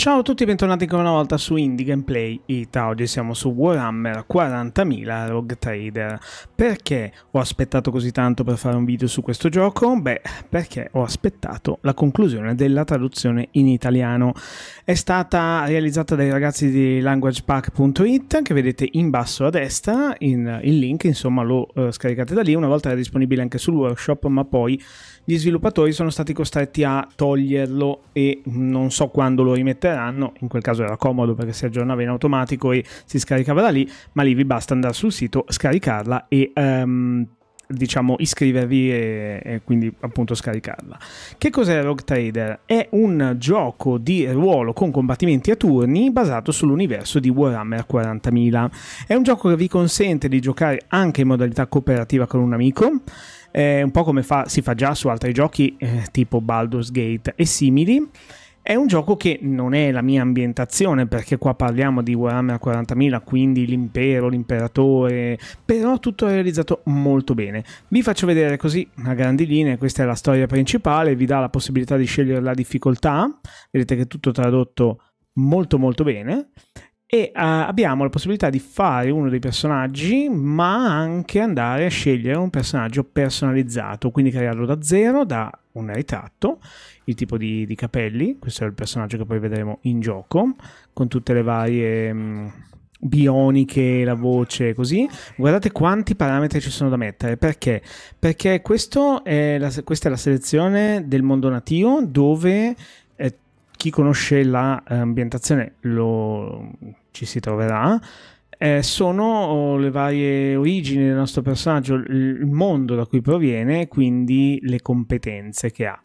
Ciao a tutti e bentornati ancora una volta su Indie Gameplay Ita, oggi siamo su Warhammer 40.000 Rogue Trader. Perché ho aspettato così tanto per fare un video su questo gioco? Beh, perché ho aspettato la conclusione della traduzione in italiano. È stata realizzata dai ragazzi di languagepack.it che vedete in basso a destra, in, il link insomma lo eh, scaricate da lì, una volta era disponibile anche sul workshop ma poi gli sviluppatori sono stati costretti a toglierlo e non so quando lo rimetteranno scaricano, in quel caso era comodo perché si aggiornava in automatico e si scaricava da lì, ma lì vi basta andare sul sito, scaricarla e... Um, diciamo iscrivervi e, e, quindi appunto scaricarla. Che cos'è Rogue Trader? È un gioco di ruolo con combattimenti a turni basato sull'universo di Warhammer 40.000. È un gioco che vi consente di giocare anche in modalità cooperativa con un amico. È un po' come fa, si fa già su altri giochi eh, tipo Baldur's Gate e simili. È un gioco che non è la mia ambientazione, perché qua parliamo di Warhammer 40.000, quindi l'impero, l'imperatore, però tutto realizzato molto bene. Vi faccio vedere così, a grandi linee, questa è la storia principale, vi dà la possibilità di scegliere la difficoltà, vedete che è tutto tradotto molto molto bene e uh, abbiamo la possibilità di fare uno dei personaggi ma anche andare a scegliere un personaggio personalizzato quindi crearlo da zero da un ritratto il tipo di, di capelli questo è il personaggio che poi vedremo in gioco con tutte le varie mh, mm, bioniche la voce così guardate quanti parametri ci sono da mettere perché perché è la, questa è la selezione del mondo nativo dove chi conosce l'ambientazione eh, lo, ci si troverà. Eh, sono oh, le varie origini del nostro personaggio, il mondo da cui proviene, quindi le competenze che ha.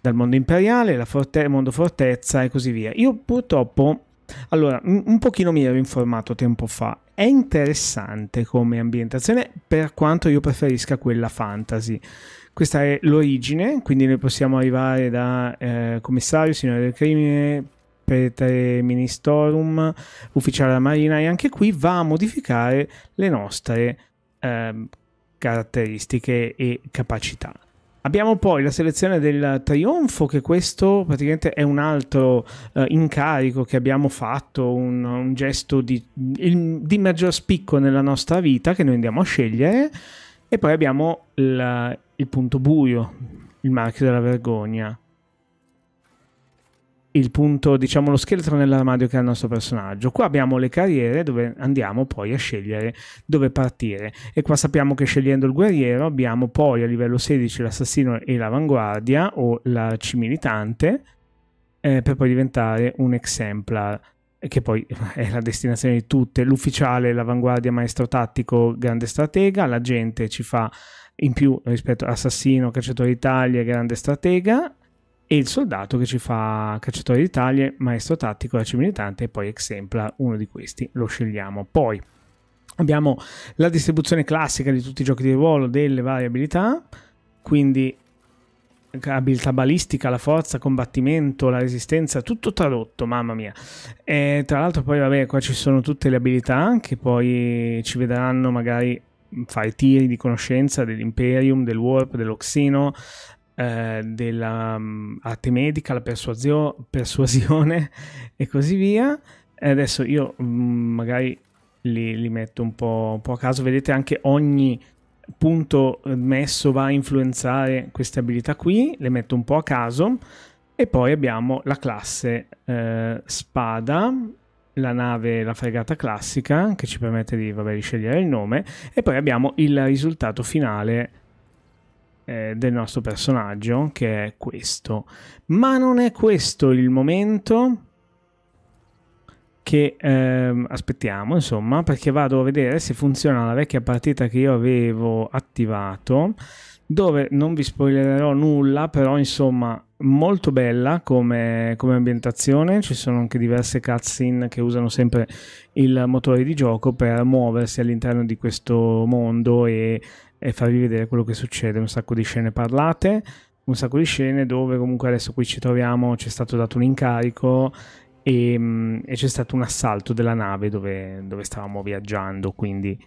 Dal mondo imperiale, forte mondo fortezza e così via. Io purtroppo, allora, un pochino mi ero informato tempo fa. È interessante come ambientazione per quanto io preferisca quella fantasy questa è l'origine, quindi noi possiamo arrivare da eh, commissario, signore del crimine, pete ministorum, ufficiale della marina e anche qui va a modificare le nostre eh, caratteristiche e capacità. Abbiamo poi la selezione del trionfo, che questo praticamente è un altro eh, incarico che abbiamo fatto, un, un gesto di, di maggior spicco nella nostra vita che noi andiamo a scegliere. E poi abbiamo la, il punto buio, il marchio della vergogna, il punto, diciamo, lo scheletro nell'armadio che ha il nostro personaggio. Qua abbiamo le carriere dove andiamo poi a scegliere dove partire. E qua sappiamo che scegliendo il guerriero abbiamo poi a livello 16 l'assassino e l'avanguardia o l'arcimilitante eh, per poi diventare un exemplar che poi è la destinazione di tutte, l'ufficiale, l'avanguardia, maestro tattico, grande stratega, la gente ci fa in più rispetto a Assassino, Cacciatore d'Italia, Grande Stratega e il soldato che ci fa Cacciatore d'Italia, Maestro Tattico, Ace Militante e poi exempla, uno di questi lo scegliamo. Poi abbiamo la distribuzione classica di tutti i giochi di ruolo delle varie abilità, quindi abilità balistica, la forza, combattimento, la resistenza, tutto tradotto, mamma mia. E tra l'altro poi vabbè, qua ci sono tutte le abilità che poi ci vedranno magari fai tiri di conoscenza dell'Imperium, del Warp, dell'Oxino, eh, dell'arte mm, medica, la persuasio- persuasione e così via. E adesso io mh, mm, magari li, li, metto un po', un po' a caso, vedete anche ogni punto messo va a influenzare queste abilità qui, le metto un po' a caso. E poi abbiamo la classe eh, spada la nave, la fregata classica, che ci permette di, vabbè, di scegliere il nome, e poi abbiamo il risultato finale eh, del nostro personaggio, che è questo. Ma non è questo il momento che ehm, aspettiamo, insomma, perché vado a vedere se funziona la vecchia partita che io avevo attivato, dove non vi spoilerò nulla, però insomma molto bella come, come, ambientazione, ci sono anche diverse cutscene che usano sempre il motore di gioco per muoversi all'interno di questo mondo e, e farvi vedere quello che succede, un sacco di scene parlate, un sacco di scene dove comunque adesso qui ci troviamo, c'è stato dato un incarico e, mm, e c'è stato un assalto della nave dove, dove stavamo viaggiando, quindi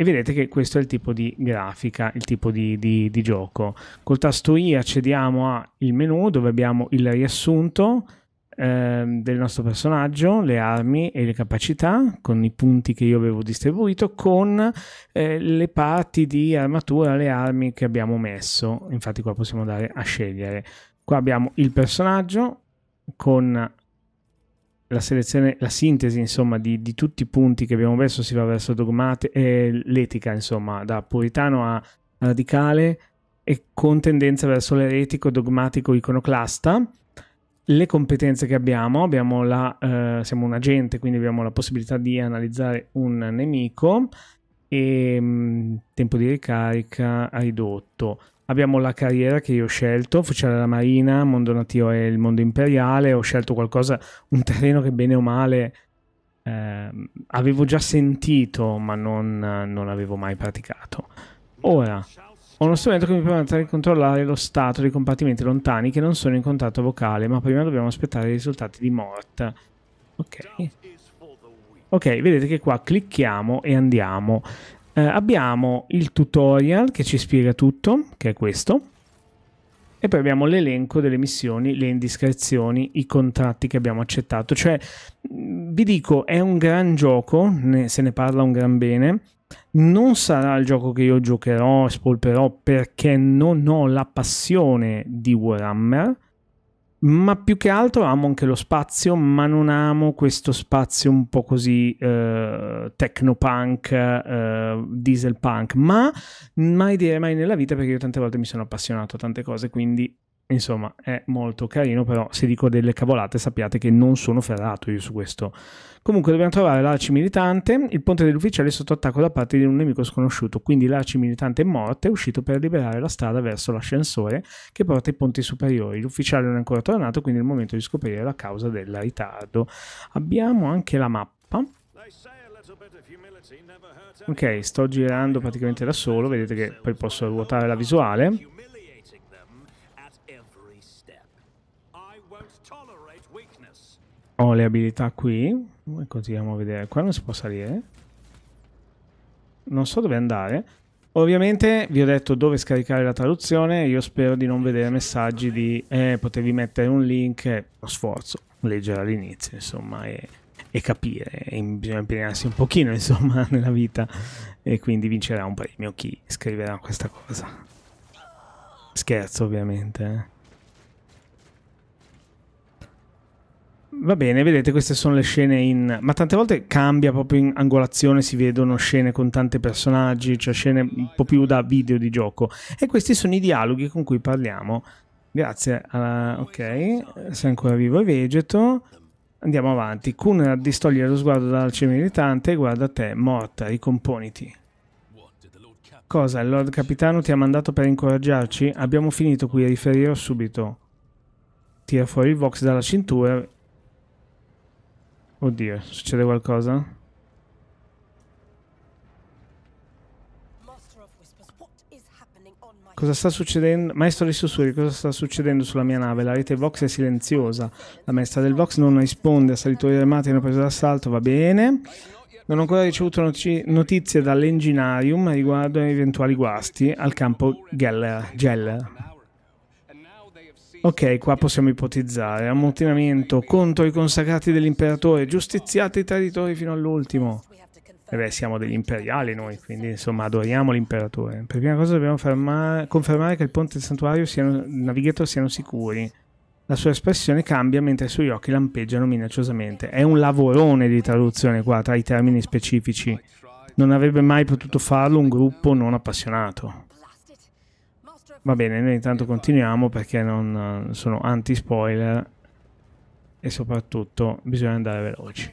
e vedete che questo è il tipo di grafica, il tipo di, di, di gioco. Col tasto I accediamo al menu dove abbiamo il riassunto eh, del nostro personaggio, le armi e le capacità con i punti che io avevo distribuito, con eh, le parti di armatura, le armi che abbiamo messo. Infatti qua possiamo andare a scegliere. Qua abbiamo il personaggio con la selezione, la sintesi insomma di, di, tutti i punti che abbiamo messo si va verso dogmate, eh, l'etica insomma da puritano a radicale e con tendenza verso l'eretico, dogmatico, iconoclasta. Le competenze che abbiamo, abbiamo la, eh, siamo un agente quindi abbiamo la possibilità di analizzare un nemico e ehm, mh, tempo di ricarica ridotto abbiamo la carriera che io ho scelto, ufficiale della Marina, Mondo Nativo e il Mondo Imperiale, ho scelto qualcosa, un terreno che bene o male eh, avevo già sentito ma non, non, avevo mai praticato. Ora, ho uno strumento che mi permette di controllare lo stato dei compartimenti lontani che non sono in contatto vocale, ma prima dobbiamo aspettare i risultati di Mort. Ok. Ok, vedete che qua clicchiamo e andiamo eh, abbiamo il tutorial che ci spiega tutto, che è questo, e poi abbiamo l'elenco delle missioni, le indiscrezioni, i contratti che abbiamo accettato. Cioè, vi dico, è un gran gioco, ne, se ne parla un gran bene. Non sarà il gioco che io giocherò, spolperò, perché non ho la passione di Warhammer ma più che altro amo anche lo spazio, ma non amo questo spazio un po' così eh, technopunk, eh, diesel ma mai dire mai nella vita perché io tante volte mi sono appassionato a tante cose, quindi Insomma, è molto carino, però se dico delle cavolate sappiate che non sono ferrato io su questo. Comunque dobbiamo trovare l'arci militante, il ponte dell'ufficiale è sotto attacco da parte di un nemico sconosciuto, quindi l'arci militante è morto, è uscito per liberare la strada verso l'ascensore che porta ai ponti superiori. L'ufficiale non è ancora tornato, quindi è il momento di scoprire la causa del ritardo. Abbiamo anche la mappa. Ok, sto girando praticamente da solo, vedete che poi posso ruotare la visuale Ho le abilità qui. E continuiamo a vedere. Qua non si può salire. Non so dove andare. Ovviamente vi ho detto dove scaricare la traduzione. Io spero di non vedere messaggi di eh, potevi mettere un link. Eh, lo sforzo. Leggere all'inizio, insomma, e, e capire. E bisogna impegnarsi un pochino, insomma, nella vita. E quindi vincerà un premio chi scriverà questa cosa. Scherzo, ovviamente. Eh. Va bene, vedete, queste sono le scene in... Ma tante volte cambia proprio in angolazione, si vedono scene con tanti personaggi, cioè scene un po' più da video di gioco. E questi sono i dialoghi con cui parliamo. Grazie alla... Ok, sei ancora vivo e vegeto. Andiamo avanti. Kun distoglie lo sguardo dall'alce militante e guarda te, morta, ricomponiti. Cosa, il Lord Capitano ti ha mandato per incoraggiarci? Abbiamo finito qui, riferirò subito. Tira fuori il Vox dalla cintura Oddio, succede qualcosa? Cosa sta succedendo? Maestro dei sussurri, cosa sta succedendo sulla mia nave? La rete Vox è silenziosa. La maestra del Vox non risponde. Assalitori armati hanno preso l'assalto. va bene. Non ho ancora ricevuto notizie dall'Enginarium riguardo eventuali guasti al campo Geller. Geller. Ok, qua possiamo ipotizzare. Ammutinamento contro i consacrati dell'imperatore, giustiziate i traditori fino all'ultimo. E beh, siamo degli imperiali noi, quindi insomma adoriamo l'imperatore. Per prima cosa dobbiamo confermare che il ponte del santuario siano, navigator siano sicuri. La sua espressione cambia mentre i suoi occhi lampeggiano minacciosamente. È un lavorone di traduzione qua, tra i termini specifici. Non avrebbe mai potuto farlo un gruppo non appassionato. Va bene, noi intanto continuiamo perché non eh, sono anti-spoiler e soprattutto bisogna andare veloci.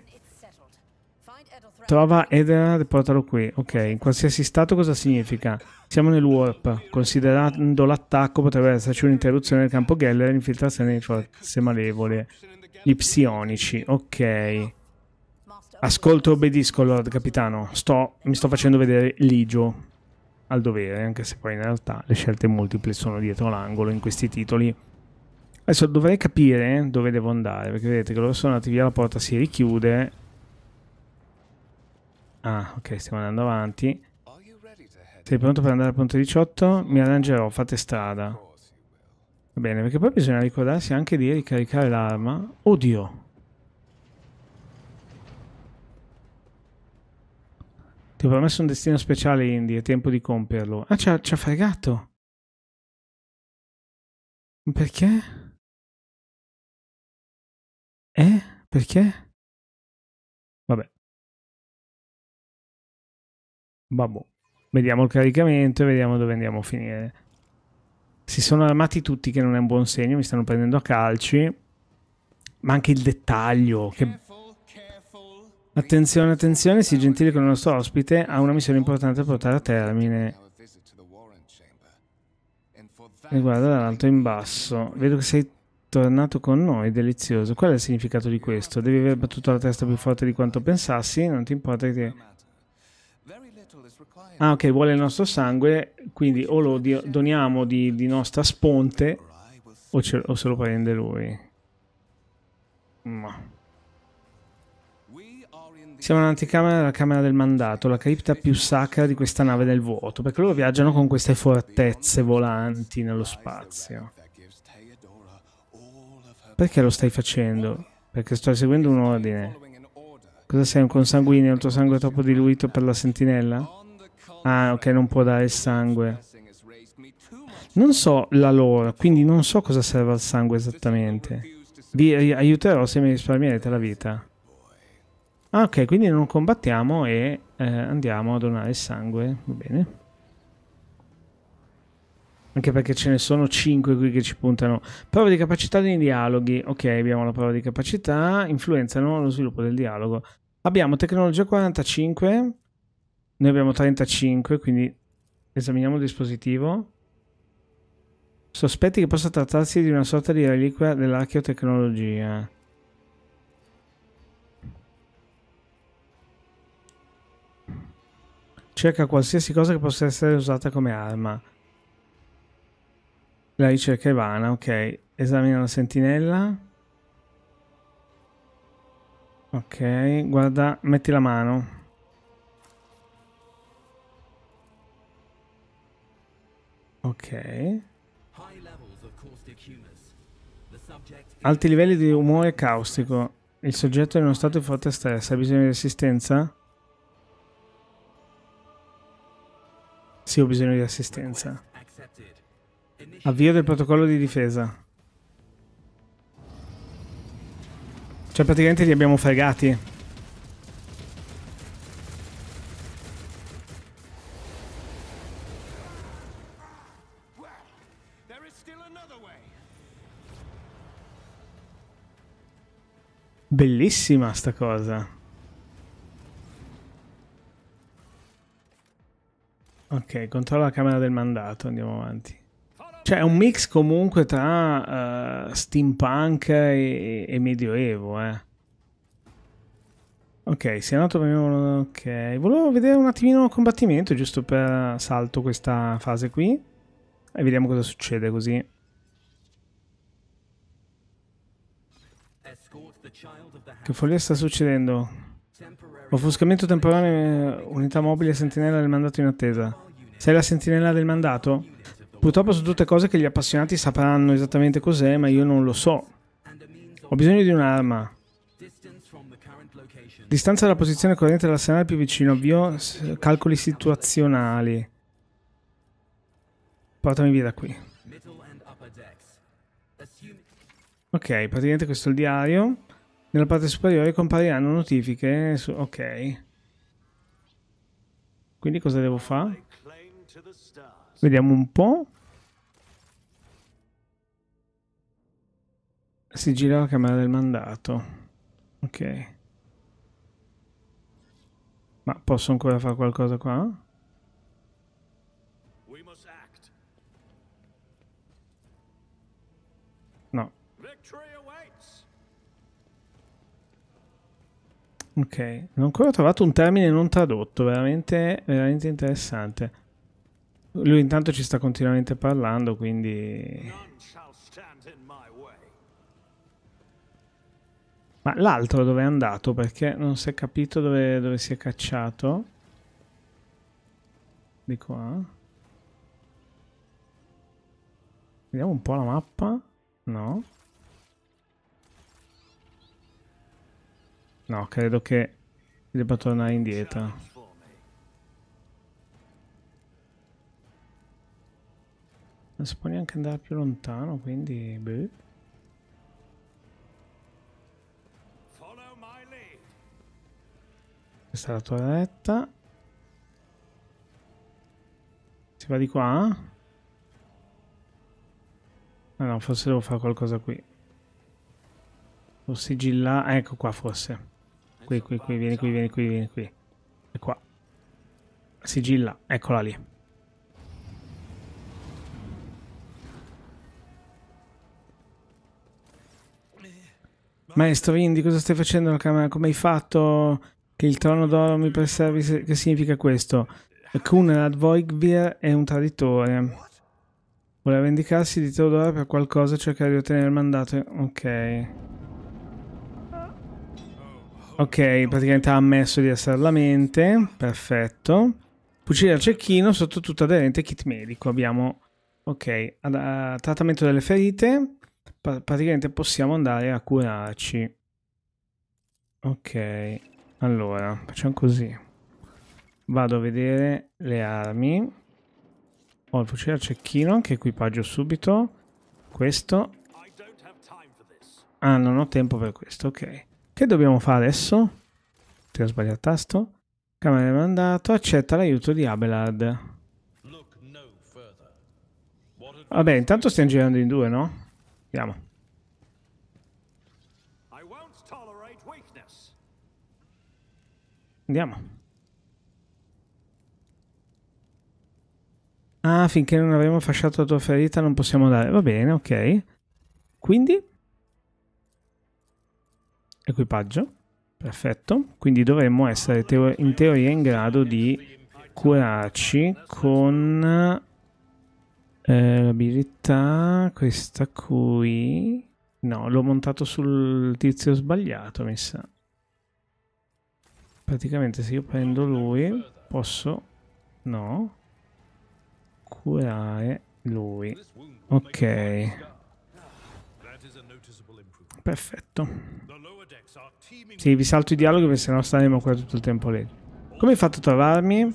Trova Edenard e portalo qui. Ok, in qualsiasi stato cosa significa? Siamo nel warp. Considerando l'attacco potrebbe esserci un'interruzione del campo Geller e l'infiltrazione di forze malevole. Gli psionici. Ok. Ascolto e obbedisco, Lord Capitano. Sto, mi sto facendo vedere l'igio al dovere, anche se poi in realtà le scelte multiple sono dietro l'angolo in questi titoli. Adesso dovrei capire dove devo andare, perché vedete che loro sono andati via, la porta si richiude. Ah, ok, stiamo andando avanti. Sei pronto per andare al punto 18? Mi arrangerò, fate strada. Va bene, perché poi bisogna ricordarsi anche di ricaricare l'arma. Oddio, Ti ho promesso un destino speciale, Indy, è tempo di compierlo. Ah, ci ha, ci ha fregato. Perché? Eh? Perché? Vabbè. Vabbè. Vediamo il caricamento e vediamo dove andiamo a finire. Si sono armati tutti, che non è un buon segno, mi stanno prendendo a calci. Ma anche il dettaglio, che Attenzione, attenzione, sii gentile con il nostro ospite, ha una missione importante da portare a termine. E guarda dall'alto in basso, vedo che sei tornato con noi, delizioso. Qual è il significato di questo? Devi aver battuto la testa più forte di quanto pensassi, non ti importa che... Ah ok, vuole il nostro sangue, quindi o lo doniamo di, di nostra sponte o, o, se lo prende lui. Ma... Siamo nell'anticamera della Camera del Mandato, la cripta più sacra di questa nave del vuoto, perché loro viaggiano con queste fortezze volanti nello spazio. Perché lo stai facendo? Perché sto eseguendo un ordine. Cosa sei, un consanguineo? Il tuo sangue è troppo diluito per la sentinella? Ah, ok, non può dare il sangue. Non so la loro, quindi non so cosa serve al sangue esattamente. Vi aiuterò se mi risparmierete la vita. Ah, ok, quindi non combattiamo e eh, andiamo a donare sangue. Va bene. Anche perché ce ne sono 5 qui che ci puntano. Prova di capacità nei dialoghi. Ok, abbiamo la prova di capacità. Influenzano lo sviluppo del dialogo. Abbiamo tecnologia 45. Noi abbiamo 35, quindi esaminiamo il dispositivo. Sospetti che possa trattarsi di una sorta di reliquia dell'archeotecnologia. Cerca qualsiasi cosa che possa essere usata come arma. La ricerca è vana, ok. Esamina la sentinella. Ok, guarda, metti la mano. Ok. Alti livelli di umore caustico. Il soggetto è in uno stato di forte stress. Ha bisogno di resistenza? Sì, ho bisogno di assistenza. Avvio del protocollo di difesa. Cioè, praticamente li abbiamo fregati. Bellissima sta cosa. Ok, controlla la camera del mandato, andiamo avanti. Cioè è un mix comunque tra uh, steampunk e, e, medioevo, eh. Ok, si è andato per... Ok, volevo vedere un attimino il combattimento, giusto per salto questa fase qui. E vediamo cosa succede così. Che follia sta succedendo? Offuscamento temporaneo, eh, unità mobile sentinella del mandato in attesa. Sei la sentinella del mandato? Purtroppo sono tutte cose che gli appassionati sapranno esattamente cos'è, ma io non lo so. Ho bisogno di un'arma. Distanza dalla posizione corrente dell'arsenale più vicino, avvio calcoli situazionali. Portami via da qui. Ok, praticamente questo è il diario. Nella parte superiore compariranno notifiche su... ok. Quindi cosa devo fare? Vediamo un po'. Si gira la camera del mandato. Ok. Ma posso ancora fare qualcosa qua? Ok, non ho ancora trovato un termine non tradotto, veramente, veramente interessante. Lui intanto ci sta continuamente parlando, quindi... Ma l'altro dove è andato? Perché non si è capito dove, dove si è cacciato. Di qua. Vediamo un po' la mappa. No. No, credo che debba tornare indietro. Non si può neanche andare più lontano, quindi... Beh. Questa è la torretta. Si va di qua? Ah no, forse devo fare qualcosa qui. O sigillare... ecco qua forse. Qui, qui, qui, vieni qui, vieni qui, vieni qui. E qua. Sigilla, eccola lì. Maestro Indy, cosa stai facendo nella camera? Come hai fatto che il trono d'oro mi preservi? Che significa questo? Kunrad Voigvir è un traditore. Voleva vendicarsi di Teodoro per qualcosa e cercare di ottenere il mandato. Ok. Ok, praticamente ha ammesso di essere la mente, perfetto. Fucile al cecchino sotto tutto aderente kit medico. Abbiamo, ok, ad, a, eh, trattamento delle ferite. Pa praticamente possiamo andare a curarci. Ok, allora, facciamo così. Vado a vedere le armi. Ho il fucile al cecchino che equipaggio subito. Questo. Ah, non ho tempo per questo, ok. Che dobbiamo fare adesso? Ti ho sbagliato il tasto. Camera mandato. Accetta l'aiuto di Abelard. Vabbè, intanto stiamo girando in due, no? Andiamo. Andiamo. Ah, finché non avremo fasciato la tua ferita non possiamo andare. Va bene, ok. Quindi? equipaggio, perfetto, quindi dovremmo essere teo in teoria in grado di curarci con eh, l'abilità, questa qui, no, l'ho montato sul tizio sbagliato mi sa. Praticamente se io prendo lui posso, no, curare lui. Ok. Perfetto. Sì, vi salto i dialoghi perché sennò staremo qua tutto il tempo lì. Come hai fatto a trovarmi?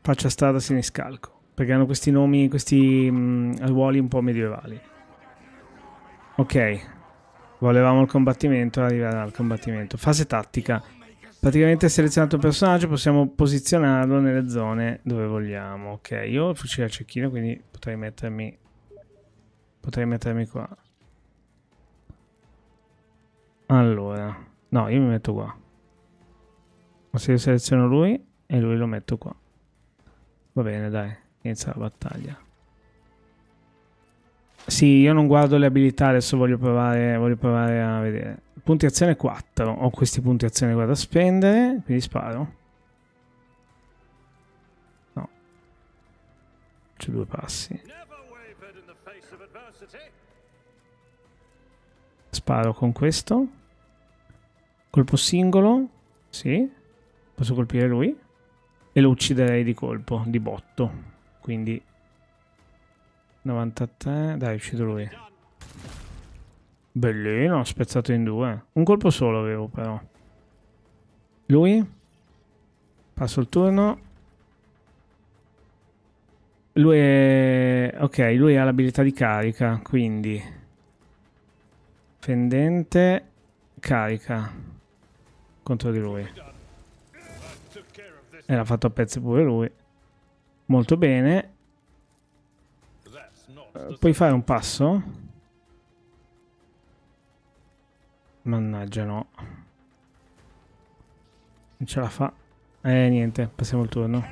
Faccia strada se ne scalco. Perché hanno questi nomi, questi mh, mm, ruoli un po' medievali. Ok. Volevamo il combattimento, arrivare al combattimento. Fase tattica. Praticamente selezionato un personaggio, possiamo posizionarlo nelle zone dove vogliamo. Ok, io ho il fucile a cecchino, quindi potrei mettermi... Potrei mettermi qua. Allora, no, io mi metto qua. Se io seleziono lui e lui lo metto qua. Va bene, dai, inizia la battaglia. Sì, io non guardo le abilità, adesso voglio provare, voglio provare a vedere. Punti azione 4, ho questi punti azione qua da spendere, quindi sparo. No. C'è due passi. Sparo con questo. Colpo singolo. Sì. Posso colpire lui. E lo ucciderei di colpo, di botto. Quindi... 93. Dai, uccido lui. Bellino, spezzato in due. Un colpo solo avevo però. Lui. Passo il turno. Lui è... Ok, lui ha l'abilità di carica, quindi... Pendente, carica contro di lui. e l'ha fatto a pezzi pure lui. Molto bene. Eh, puoi fare un passo? Mannaggia no. Non ce la fa. Eh niente, passiamo il turno.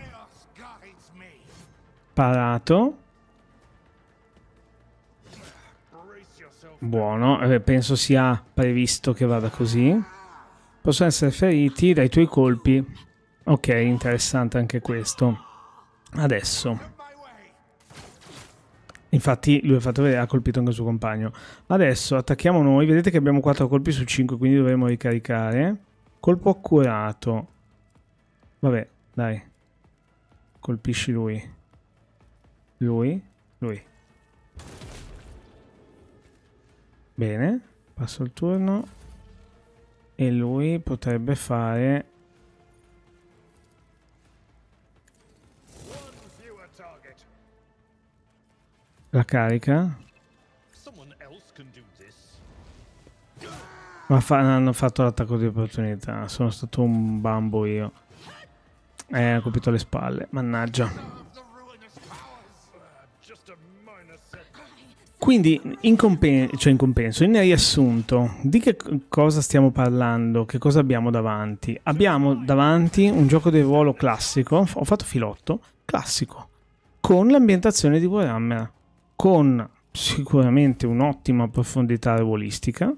Parato. Buono, eh, penso sia previsto che vada così possono essere feriti dai tuoi colpi. Ok, interessante anche questo. Adesso. Infatti lui ha fatto vedere, ha colpito anche il suo compagno. Adesso attacchiamo noi, vedete che abbiamo 4 colpi su 5, quindi dovremo ricaricare. Colpo accurato. Vabbè, dai. Colpisci lui. Lui, lui. Bene, passo il turno e lui potrebbe fare la carica ma fa hanno fatto l'attacco di opportunità sono stato un bambo io eh, ha colpito le spalle mannaggia Quindi, in, compen- cioè in compenso, in riassunto, di che cosa stiamo parlando? Che cosa abbiamo davanti? Abbiamo davanti un gioco di ruolo classico, ho fatto filotto, classico, con l'ambientazione di Warhammer, con sicuramente un'ottima profondità ruolistica,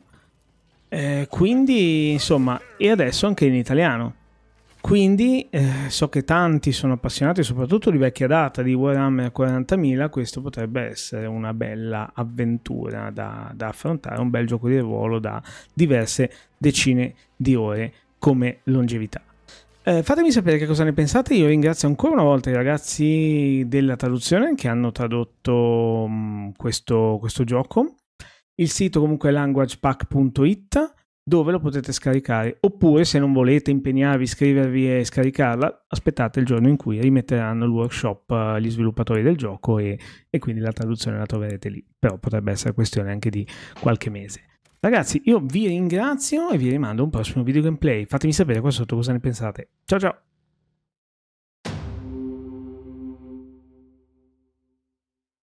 eh, quindi, insomma, e adesso anche in italiano. Quindi eh, so che tanti sono appassionati, soprattutto di vecchia data, di Warhammer 40.000, questo potrebbe essere una bella avventura da, da affrontare, un bel gioco di ruolo da diverse decine di ore come longevità. Eh, fatemi sapere che cosa ne pensate, io ringrazio ancora una volta i ragazzi della traduzione che hanno tradotto mh, mm, questo, questo, gioco. Il sito comunque è languagepack.it dove lo potete scaricare. Oppure, se non volete impegnarvi, iscrivervi e scaricarla, aspettate il giorno in cui rimetteranno il workshop eh, gli sviluppatori del gioco e, e quindi la traduzione la troverete lì. Però potrebbe essere questione anche di qualche mese. Ragazzi, io vi ringrazio e vi rimando a un prossimo video gameplay. Fatemi sapere qua sotto cosa ne pensate. Ciao ciao!